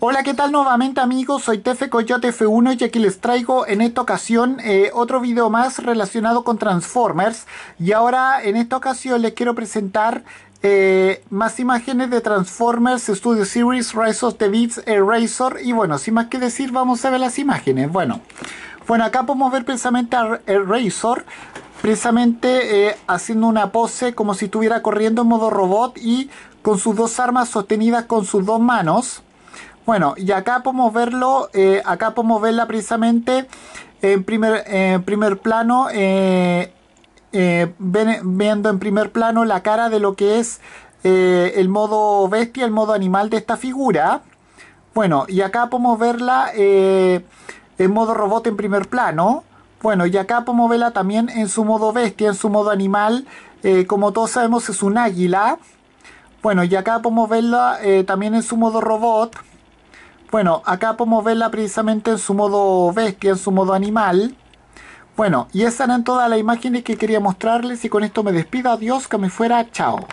Hola, ¿qué tal nuevamente amigos? Soy Tefe Coyote F1 y aquí les traigo en esta ocasión eh, otro video más relacionado con Transformers. Y ahora en esta ocasión les quiero presentar eh, más imágenes de Transformers Studio Series Rise of the Beats Eraser. Y bueno, sin más que decir, vamos a ver las imágenes. Bueno, bueno acá podemos ver precisamente a Eraser precisamente eh, haciendo una pose como si estuviera corriendo en modo robot y con sus dos armas sostenidas con sus dos manos. Bueno, y acá podemos verlo, eh, acá podemos verla precisamente en primer, primer plano, eh, eh, viendo en primer plano la cara de lo que es el modo bestia, el modo animal de esta figura. Bueno, y acá podemos verla en modo robot en primer plano. Bueno, y acá podemos verla también en su modo bestia, en su modo animal. como todos sabemos es un águila. Bueno, y acá podemos verla también en su modo robot. Bueno, acá podemos verla precisamente en su modo bestia, en su modo animal. Bueno, y esas eran todas las imágenes que quería mostrarles y con esto me despido. Adiós, que me fuera. Chao.